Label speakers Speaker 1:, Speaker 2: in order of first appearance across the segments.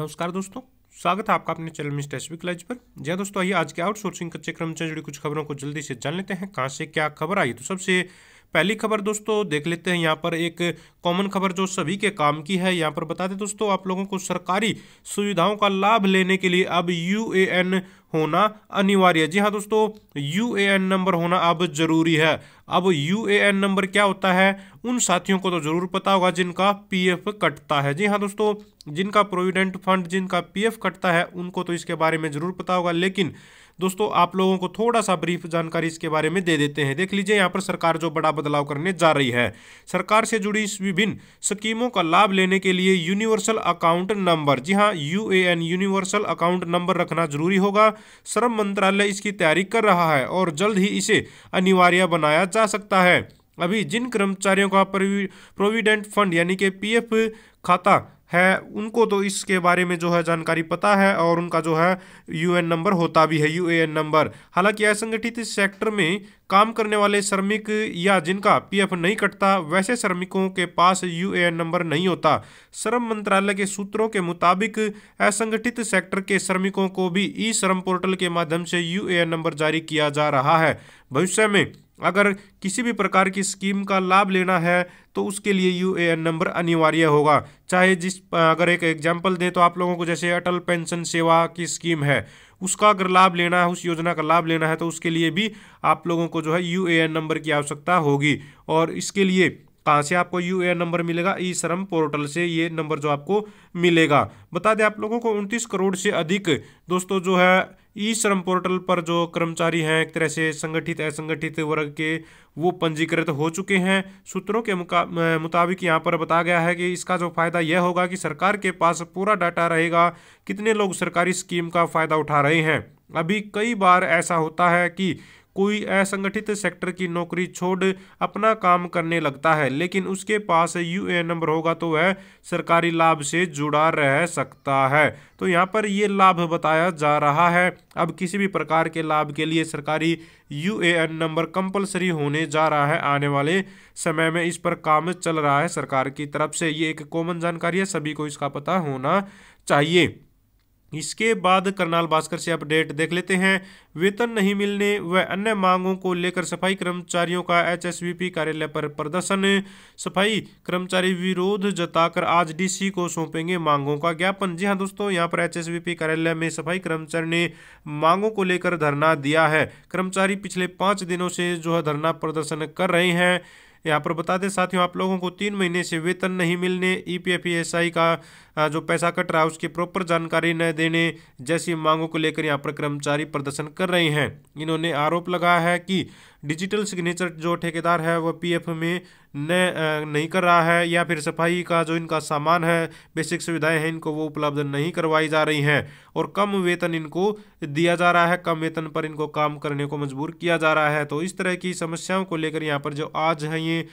Speaker 1: नमस्कार दोस्तों स्वागत है आपका अपने चैनल मिस्टर एसबी क्लाइज पर जी हाँ दोस्तों आइए आज के आउटसोर्सिंग कच्चे क्रम से जुड़ी कुछ खबरों को जल्दी से जान लेते हैं कहाँ से क्या खबर आई तो सबसे पहली खबर दोस्तों देख लेते हैं यहाँ पर एक कॉमन खबर जो सभी के काम की है यहाँ पर बताते दोस्तों आप लोगों को सरकारी सुविधाओं का लाभ लेने के लिए अब यू होना अनिवार्य है जी हाँ दोस्तों यू नंबर होना अब जरूरी है अब यू नंबर क्या होता है उन साथियों को तो जरूर पता होगा जिनका पी कटता है जी हाँ दोस्तों जिनका प्रोविडेंट फंड जिनका पीएफ कटता है उनको तो इसके बारे में ज़रूर पता होगा लेकिन दोस्तों आप लोगों को थोड़ा सा ब्रीफ जानकारी इसके बारे में दे देते हैं देख लीजिए यहाँ पर सरकार जो बड़ा बदलाव करने जा रही है सरकार से जुड़ी इस विभिन्न स्कीमों का लाभ लेने के लिए यूनिवर्सल अकाउंट नंबर जी हाँ यू यूनिवर्सल अकाउंट नंबर रखना जरूरी होगा श्रम मंत्रालय इसकी तैयारी कर रहा है और जल्द ही इसे अनिवार्य बनाया जा सकता है अभी जिन कर्मचारियों का प्रोविडेंट फंड यानी कि पीएफ खाता है उनको तो इसके बारे में जो है जानकारी पता है और उनका जो है यूएन नंबर होता भी है यूएएन नंबर हालांकि असंगठित सेक्टर में काम करने वाले श्रमिक या जिनका पीएफ नहीं कटता वैसे श्रमिकों के पास यूएएन नंबर नहीं होता श्रम मंत्रालय के सूत्रों के मुताबिक असंगठित सेक्टर के श्रमिकों को भी ई श्रम पोर्टल के माध्यम से यूएएन नंबर जारी किया जा रहा है भविष्य में अगर किसी भी प्रकार की स्कीम का लाभ लेना है तो उसके लिए यू ए एन नंबर अनिवार्य होगा चाहे जिस अगर एक एग्जाम्पल दें तो आप लोगों को जैसे अटल पेंशन सेवा की स्कीम है उसका अगर लाभ लेना है उस योजना का लाभ लेना है तो उसके लिए भी आप लोगों को जो है यू ए एन नंबर की आवश्यकता होगी और इसके लिए कहाँ से आपको यू ए नंबर मिलेगा ई श्रम पोर्टल से ये नंबर जो आपको मिलेगा बता दें आप लोगों को उनतीस करोड़ से अधिक दोस्तों जो है ई श्रम पोर्टल पर जो कर्मचारी हैं एक तरह से संगठित असंगठित वर्ग के वो पंजीकृत हो चुके हैं सूत्रों के मुताबिक यहाँ पर बताया गया है कि इसका जो फ़ायदा यह होगा कि सरकार के पास पूरा डाटा रहेगा कितने लोग सरकारी स्कीम का फ़ायदा उठा रहे हैं अभी कई बार ऐसा होता है कि कोई असंगठित सेक्टर की नौकरी छोड़ अपना काम करने लगता है लेकिन उसके पास यू नंबर होगा तो वह सरकारी लाभ से जुड़ा रह सकता है तो यहाँ पर ये लाभ बताया जा रहा है अब किसी भी प्रकार के लाभ के लिए सरकारी यू नंबर कंपलसरी होने जा रहा है आने वाले समय में इस पर काम चल रहा है सरकार की तरफ से ये एक कॉमन जानकारी है सभी को इसका पता होना चाहिए इसके बाद करनाल भास्कर से अपडेट देख लेते हैं वेतन नहीं मिलने व अन्य मांगों को लेकर सफाई कर्मचारियों का एचएसवीपी कार्यालय पर प्रदर्शन सफाई कर्मचारी विरोध जताकर आज डीसी को सौंपेंगे मांगों का ज्ञापन जी हाँ दोस्तों यहाँ पर एचएसवीपी कार्यालय में सफाई कर्मचारी ने मांगों को लेकर धरना दिया है कर्मचारी पिछले पाँच दिनों से जो है धरना प्रदर्शन कर रहे हैं यहाँ पर बता दें साथियों आप लोगों को तीन महीने से वेतन नहीं मिलने ई पी का जो पैसा कट रहा है उसकी प्रॉपर जानकारी न देने जैसी मांगों को लेकर यहाँ पर कर्मचारी प्रदर्शन कर रहे हैं इन्होंने आरोप लगाया है कि डिजिटल सिग्नेचर जो ठेकेदार है वह पीएफ में न नहीं कर रहा है या फिर सफाई का जो इनका सामान है बेसिक सुविधाएं हैं इनको वो उपलब्ध नहीं करवाई जा रही हैं और कम वेतन इनको दिया जा रहा है कम वेतन पर इनको काम करने को मजबूर किया जा रहा है तो इस तरह की समस्याओं को लेकर यहाँ पर जो आज है ये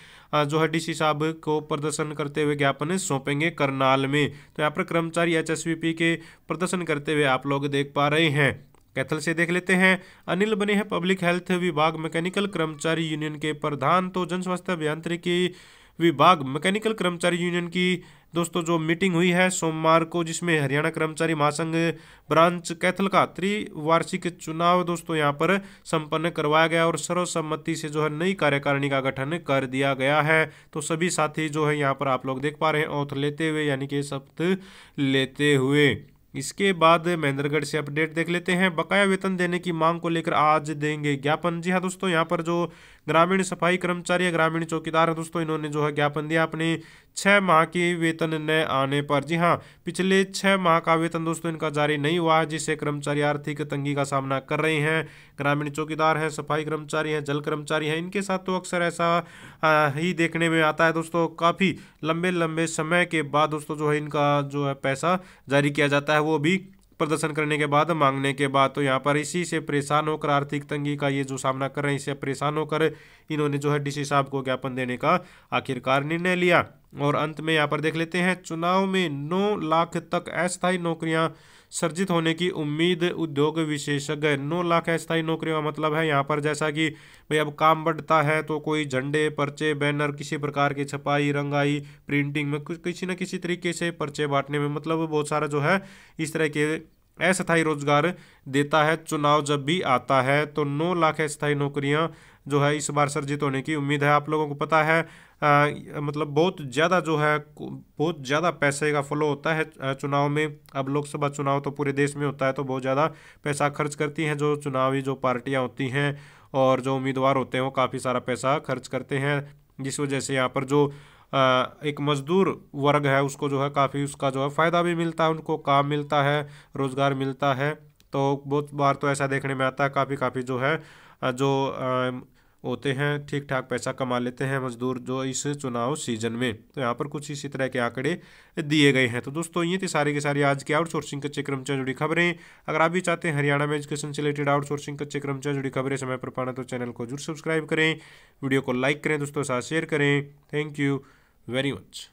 Speaker 1: जो है डी साहब को प्रदर्शन करते हुए ज्ञापन सौंपेंगे करनाल में तो यहाँ पर कर्मचारी एचएसवीपी के प्रदर्शन करते हुए आप लोग देख पा रहे हैं कैथल से देख लेते हैं अनिल बने हैं पब्लिक हेल्थ विभाग मैकेनिकल कर्मचारी यूनियन के प्रधान तो जन स्वास्थ्य अभियांत्रिकी विभाग मैकेनिकल कर्मचारी यूनियन की दोस्तों जो मीटिंग हुई है सोमवार को जिसमें हरियाणा कर्मचारी महासंघ ब्रांच कैथल का त्रिवार्षिक चुनाव दोस्तों यहाँ पर संपन्न करवाया गया और सर्वसम्मति से जो है नई कार्यकारिणी का गठन कर दिया गया है तो सभी साथी जो है यहाँ पर आप लोग देख पा रहे हैं औथ लेते हुए यानी कि शब्द लेते हुए इसके बाद महेंद्रगढ़ से अपडेट देख लेते हैं बकाया वेतन देने की मांग को लेकर आज देंगे ज्ञापन जी हाँ दोस्तों यहाँ पर जो ग्रामीण सफाई कर्मचारी या ग्रामीण चौकीदार है दोस्तों इन्होंने जो है ज्ञापन दिया अपने छः माह के वेतन न आने पर जी हाँ पिछले छः माह का वेतन दोस्तों इनका जारी नहीं हुआ है जिससे कर्मचारी आर्थिक तंगी का सामना कर रहे हैं ग्रामीण चौकीदार हैं सफाई कर्मचारी हैं जल कर्मचारी हैं इनके साथ तो अक्सर ऐसा ही देखने में आता है दोस्तों काफ़ी लंबे लंबे समय के बाद दोस्तों जो है इनका जो है पैसा जारी किया जाता है वो भी प्रदर्शन करने के बाद मांगने के बाद तो यहाँ पर इसी से परेशान होकर आर्थिक तंगी का ये जो सामना कर रहे हैं इससे परेशान होकर इन्होंने जो है डीसी साहब को ज्ञापन देने का आखिरकार निर्णय लिया और अंत में यहाँ पर देख लेते हैं चुनाव में नौ लाख तक अस्थायी नौकरियां सर्जित होने की उम्मीद उद्योग विशेषज्ञ नौ लाख अस्थायी नौकरियों का मतलब है यहाँ पर जैसा कि भाई अब काम बढ़ता है तो कोई झंडे पर्चे बैनर किसी प्रकार की छपाई रंगाई प्रिंटिंग में कुछ किसी न किसी तरीके से पर्चे बांटने में मतलब बहुत सारा जो है इस तरह के अस्थायी रोजगार देता है चुनाव जब भी आता है तो नौ लाख अस्थायी नौकरियां जो है इस बार सर्जित होने की उम्मीद है आप लोगों को पता है आ, मतलब बहुत ज़्यादा जो है बहुत ज़्यादा पैसे का फ्लो होता है चुनाव में अब लोकसभा चुनाव तो पूरे देश में होता है तो बहुत ज़्यादा पैसा खर्च करती हैं जो चुनावी जो पार्टियाँ होती हैं और जो उम्मीदवार होते हैं वो काफ़ी सारा पैसा खर्च करते हैं जिस वजह से यहाँ पर जो एक मजदूर वर्ग है उसको जो है काफ़ी उसका जो है फ़ायदा भी मिलता है उनको काम मिलता है रोज़गार मिलता है तो बहुत बार तो ऐसा देखने में आता है काफ़ी काफ़ी जो है जो होते हैं ठीक ठाक पैसा कमा लेते हैं मजदूर जो इस चुनाव सीजन में तो यहाँ पर कुछ इसी तरह के आंकड़े दिए गए हैं तो दोस्तों ये थी सारी के सारी आज के आउटसोर्सिंग कच्चे क्रम जुड़ी खबरें अगर आप भी चाहते हैं हरियाणा में एजुकेशन से रिलेटेड आउटसोर्सिंग कच्चे क्रम जुड़ी खबरें समय पर पाना तो चैनल को जरूर सब्सक्राइब करें वीडियो को लाइक करें दोस्तों साथ शेयर करें थैंक यू वेरी मच